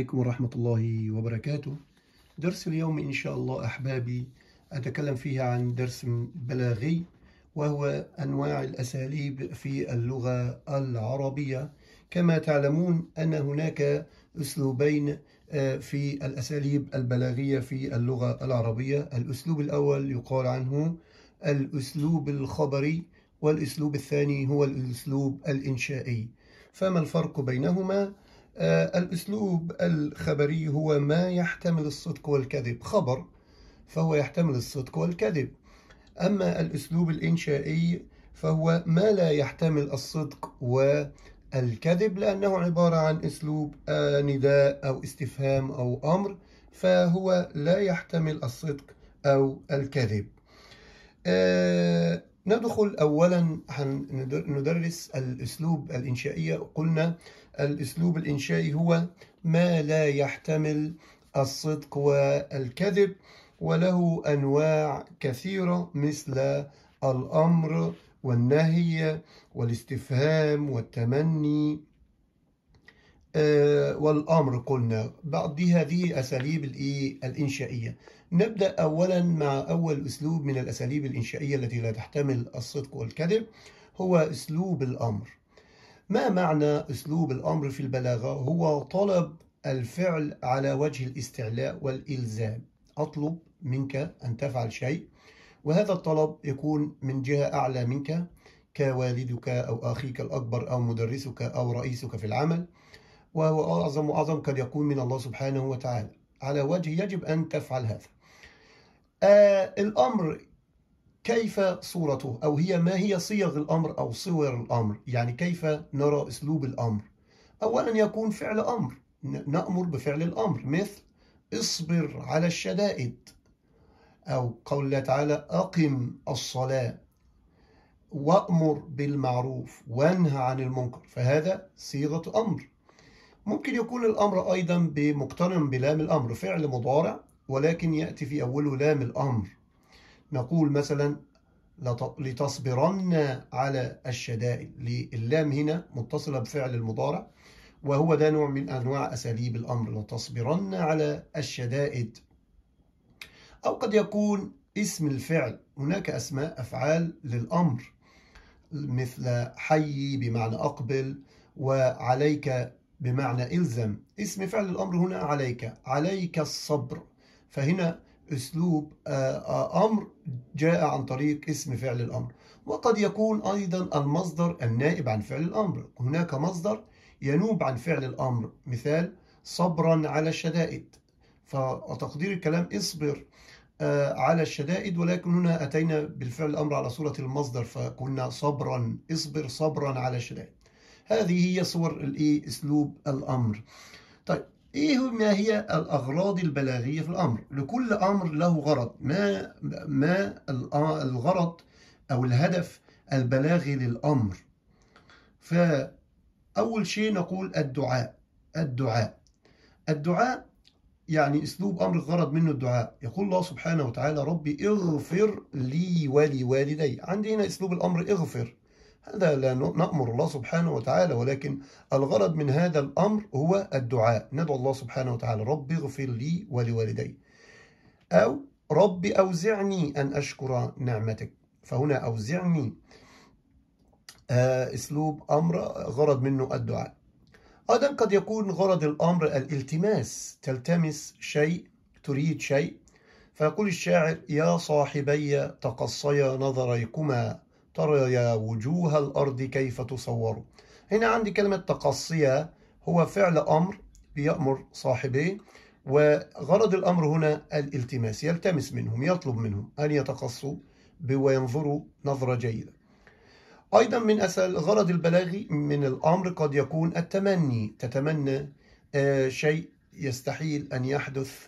عليكم ورحمة الله وبركاته درس اليوم إن شاء الله أحبابي أتكلم فيه عن درس بلاغي وهو أنواع الأساليب في اللغة العربية كما تعلمون أن هناك أسلوبين آه، في الأساليب البلاغية في اللغة العربية الأسلوب الأول يقال عنه الأسلوب الخبري والأسلوب الثاني هو الأسلوب الإنشائي فما الفرق بينهما؟ آه، الأسلوب الخبري هو ما يحتمل الصدق والكذب خبر فهو يحتمل الصدق والكذب أما الأسلوب الإنشائي فهو ما لا يحتمل الصدق والكذب لأنه عبارة عن أسلوب آه، نداء أو استفهام أو أمر فهو لا يحتمل الصدق أو الكذب آه، ندخل أولا ندرس الأسلوب الإنشائية قلنا الأسلوب الإنشائي هو ما لا يحتمل الصدق والكذب وله أنواع كثيرة مثل الأمر والنهي والاستفهام والتمني آه، والأمر قلنا بعض هذه أساليب الإنشائية نبدأ أولا مع أول أسلوب من الأساليب الإنشائية التي لا تحتمل الصدق والكذب هو أسلوب الأمر ما معنى أسلوب الأمر في البلاغة؟ هو طلب الفعل على وجه الاستعلاء والإلزام أطلب منك أن تفعل شيء وهذا الطلب يكون من جهة أعلى منك كوالدك أو أخيك الأكبر أو مدرسك أو رئيسك في العمل وهو أعظم وأعظم قد يكون من الله سبحانه وتعالى على وجه يجب أن تفعل هذا آه الأمر كيف صورته أو هي ما هي صيغ الأمر أو صور الأمر يعني كيف نرى أسلوب الأمر أولا يكون فعل أمر نأمر بفعل الأمر مثل اصبر على الشدائد أو قول الله تعالى أقم الصلاة وأمر بالمعروف وانهى عن المنكر فهذا صيغة أمر ممكن يكون الأمر أيضا بمقترن بلام الأمر فعل مضارع ولكن يأتي في أوله لام الأمر نقول مثلا لتصبرن على الشدائد اللام هنا متصلة بفعل المضارع وهو ده نوع من أنواع أساليب الأمر لتصبرن على الشدائد أو قد يكون اسم الفعل هناك أسماء أفعال للأمر مثل حي بمعنى أقبل وعليك بمعنى إلزم اسم فعل الأمر هنا عليك عليك الصبر فهنا أسلوب آه، آه، أمر جاء عن طريق اسم فعل الأمر وقد يكون أيضا المصدر النائب عن فعل الأمر هناك مصدر ينوب عن فعل الأمر مثال صبرا على الشدائد فتقدير الكلام اصبر آه، على الشدائد ولكن هنا أتينا بالفعل الأمر على صورة المصدر فكنا صبرا اصبر صبرا على الشدائد هذه هي صور الإيه أسلوب الأمر طيب ايه ما هي الاغراض البلاغيه في الامر لكل امر له غرض ما ما الغرض او الهدف البلاغي للامر فاول شيء نقول الدعاء الدعاء الدعاء يعني اسلوب امر الغرض منه الدعاء يقول الله سبحانه وتعالى ربي اغفر لي ولوالدي عندي هنا اسلوب الامر اغفر هذا لا نأمر الله سبحانه وتعالى ولكن الغرض من هذا الأمر هو الدعاء ندعو الله سبحانه وتعالى رب اغفر لي ولوالدي أو رب أوزعني أن أشكر نعمتك فهنا أوزعني آه، أسلوب أمر غرض منه الدعاء أيضا قد يكون غرض الأمر الالتماس تلتمس شيء تريد شيء فيقول الشاعر يا صاحبي تقصيا نظريكما ترى يا وجوه الأرض كيف تصور هنا عندي كلمة تقصية هو فعل أمر بيأمر صاحبيه وغرض الأمر هنا الالتماس يلتمس منهم يطلب منهم أن يتقصوا وينظروا نظرة جيدة أيضا من أسأل غرض البلاغي من الأمر قد يكون التمني تتمنى آه، شيء يستحيل أن يحدث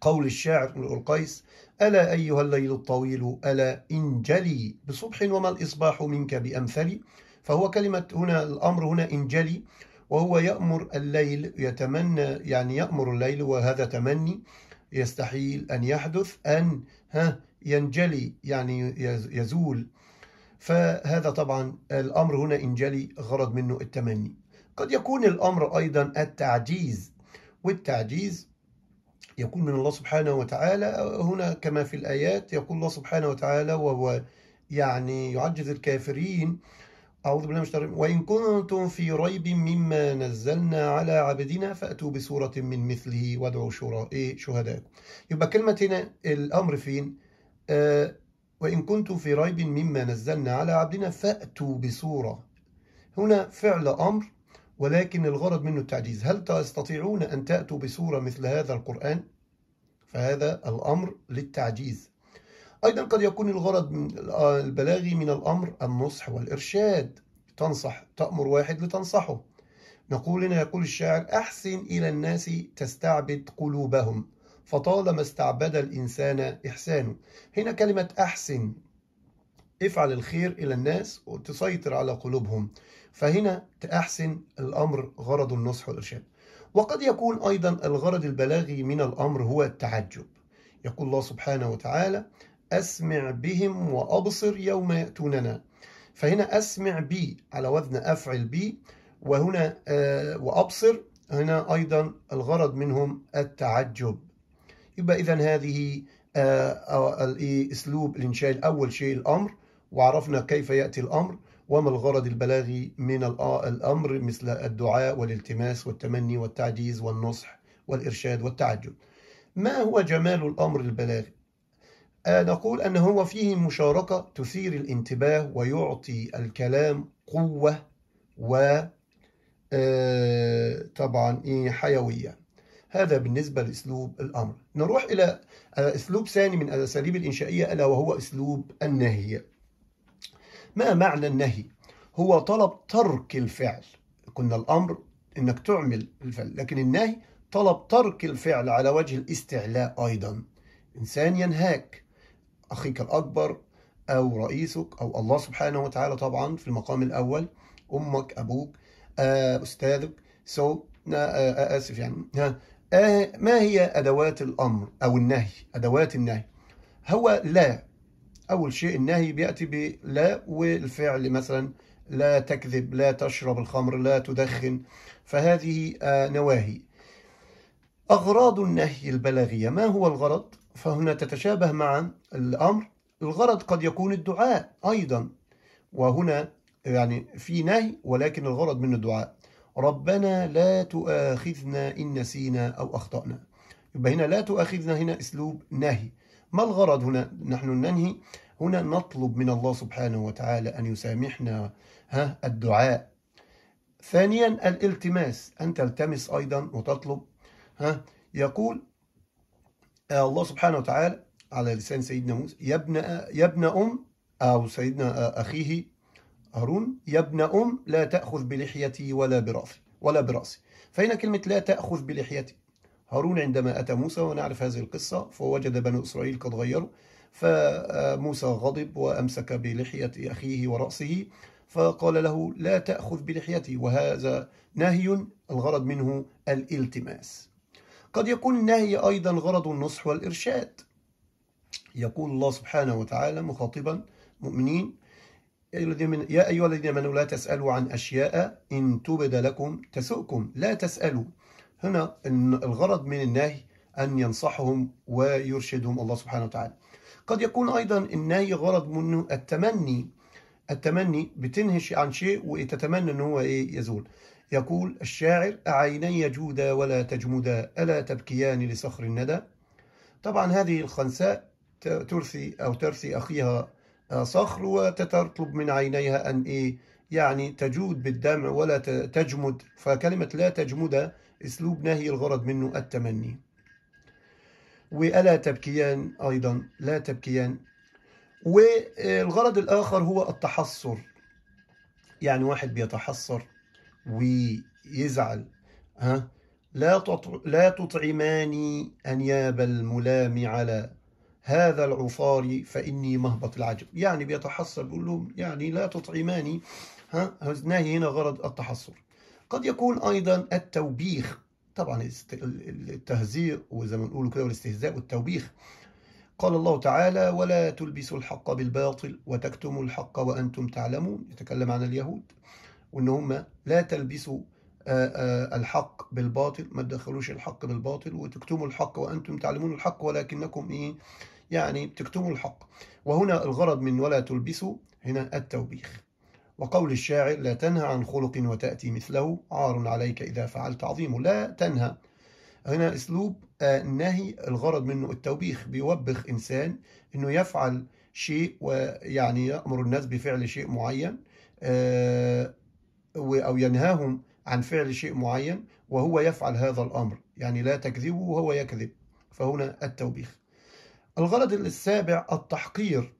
قول الشاعر القيس ألا أيها الليل الطويل ألا انجلي بصبح وما الإصباح منك بأمثل فهو كلمة هنا الأمر هنا انجلي وهو يأمر الليل يتمنى يعني يأمر الليل وهذا تمني يستحيل أن يحدث أن ها ينجلي يعني يزول فهذا طبعا الأمر هنا انجلي غرض منه التمني قد يكون الأمر أيضا التعجيز والتعجيز يقول من الله سبحانه وتعالى هنا كما في الآيات يقول الله سبحانه وتعالى وهو يعني يعجز الكافرين أعوذ بالله من الشيطان وإن كنتم في ريب مما نزلنا على عبدنا فأتوا بسورة من مثله وادعوا شهداءكم يبقى كلمة هنا الأمر فين آه وإن كنتم في ريب مما نزلنا على عبدنا فأتوا بسورة هنا فعل أمر ولكن الغرض منه التعجيز هل تستطيعون أن تأتوا بصورة مثل هذا القرآن؟ فهذا الأمر للتعجيز أيضا قد يكون الغرض البلاغي من الأمر النصح والإرشاد تنصح تأمر واحد لتنصحه نقول هنا يقول الشاعر أحسن إلى الناس تستعبد قلوبهم فطالما استعبد الإنسان إحسانه هنا كلمة أحسن افعل الخير إلى الناس وتسيطر على قلوبهم فهنا تأحسن الأمر غرض النصح والإرشاد وقد يكون أيضا الغرض البلاغي من الأمر هو التعجب يقول الله سبحانه وتعالى أسمع بهم وأبصر يوم يأتوننا فهنا أسمع بي على وزن أفعل بي وهنا آه، وأبصر هنا أيضا الغرض منهم التعجب يبقى إذا هذه آه، آه، أسلوب الإنشاء الأول شيء الأمر وعرفنا كيف يأتي الأمر وما الغرض البلاغي من آه، الأمر مثل الدعاء والالتماس والتمني والتعجيز والنصح والإرشاد والتعجب ما هو جمال الأمر البلاغي؟ آه نقول أن هو فيه مشاركة تثير الانتباه ويعطي الكلام قوة و آه، طبعا إيه، حيوية هذا بالنسبة لأسلوب الأمر نروح إلى آه، أسلوب ثاني من الأساليب الإنشائية ألا وهو أسلوب النهي ما معنى النهي هو طلب ترك الفعل كنا الأمر أنك تعمل الفعل لكن النهي طلب ترك الفعل على وجه الاستعلاء أيضا إنسان ينهاك أخيك الأكبر أو رئيسك أو الله سبحانه وتعالى طبعا في المقام الأول أمك أبوك آه، أستاذك سو آه، آه، آسف يعني ما هي أدوات الأمر أو النهي أدوات النهي هو لا أول شيء النهي بيأتي بلا والفعل مثلا لا تكذب لا تشرب الخمر لا تدخن فهذه آه، نواهي أغراض النهي البلاغية ما هو الغرض؟ فهنا تتشابه مع الأمر الغرض قد يكون الدعاء أيضا وهنا يعني في نهي ولكن الغرض من الدعاء ربنا لا تؤاخذنا إن نسينا أو أخطأنا يبقى هنا لا تؤاخذنا هنا أسلوب نهي ما الغرض هنا نحن ننهي هنا نطلب من الله سبحانه وتعالى أن يسامحنا ها الدعاء ثانيا الالتماس أن تلتمس أيضا وتطلب ها يقول آه، الله سبحانه وتعالى على لسان سيدنا موسى يا ابن يا ابن أم أو سيدنا آه، أخيه هارون يا ابن أم لا تأخذ بلحيتي ولا برأسي ولا برأسي فهنا كلمة لا تأخذ بلحيتي هارون عندما أتى موسى ونعرف هذه القصة فوجد بنو إسرائيل قد غيروا فموسى غضب وأمسك بلحية أخيه ورأسه فقال له لا تأخذ بلحيتي وهذا نهي الغرض منه الالتماس قد يكون النهي أيضا غرض النصح والإرشاد يقول الله سبحانه وتعالى مخاطبا مؤمنين يا أيها الذين آمنوا لا تسألوا عن أشياء إن تبد لكم تسؤكم لا تسألوا هنا الغرض من النهي أن ينصحهم ويرشدهم الله سبحانه وتعالى قد يكون أيضا النهي غرض منه التمني التمني بتنهش عن شيء وتتمنى أنه هو إيه يزول يقول الشاعر أعيني جودا ولا تجمدا ألا تبكيان لصخر الندى طبعا هذه الخنساء ترثي أو ترثي أخيها آه، صخر وتطلب من عينيها أن إيه يعني تجود بالدمع ولا تجمد فكلمة لا تجمد أسلوب نهي الغرض منه التمني وألا تبكيان أيضا لا تبكيان والغرض الآخر هو التحصر يعني واحد بيتحصر ويزعل ها لا لا تطعماني أنياب الملام على هذا العفار فإني مهبط العجب يعني بيتحصر بيقول لهم يعني لا تطعماني ها ناهي هنا غرض التحصر قد يكون أيضا التوبيخ طبعا التهزير وزي ما نقول كده والاستهزاء والتوبيخ قال الله تعالى ولا تلبسوا الحق بالباطل وتكتموا الحق وأنتم تعلمون يتكلم عن اليهود وإن هم لا تلبسوا الحق بالباطل ما تدخلوش الحق بالباطل وتكتموا الحق وأنتم تعلمون الحق ولكنكم إيه يعني تكتموا الحق وهنا الغرض من ولا تلبسوا هنا التوبيخ وقول الشاعر لا تنهى عن خلق وتأتي مثله عار عليك إذا فعلت عظيم لا تنهى هنا أسلوب آه، نهي الغرض منه التوبيخ بيوبخ إنسان أنه يفعل شيء ويعني يأمر الناس بفعل شيء معين آه، أو ينهاهم عن فعل شيء معين وهو يفعل هذا الأمر يعني لا تكذبوا وهو يكذب فهنا التوبيخ الغرض السابع التحقير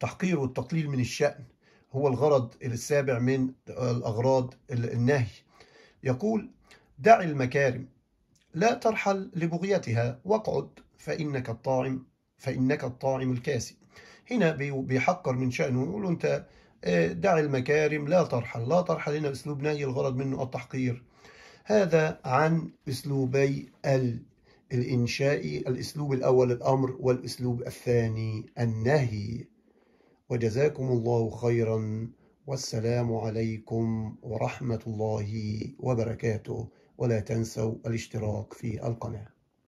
تحقير والتقليل من الشأن هو الغرض السابع من الأغراض النهي يقول دع المكارم لا ترحل لبغيتها واقعد فإنك الطاعم فإنك الطاعم الكاسي هنا بيحقر من شأنه يقول أنت آه، دع المكارم لا ترحل لا ترحل هنا أسلوب نهي الغرض منه التحقير هذا عن أسلوبي الإنشاء الأسلوب الأول الأمر والأسلوب الثاني النهي وجزاكم الله خيرا والسلام عليكم ورحمة الله وبركاته ولا تنسوا الاشتراك في القناة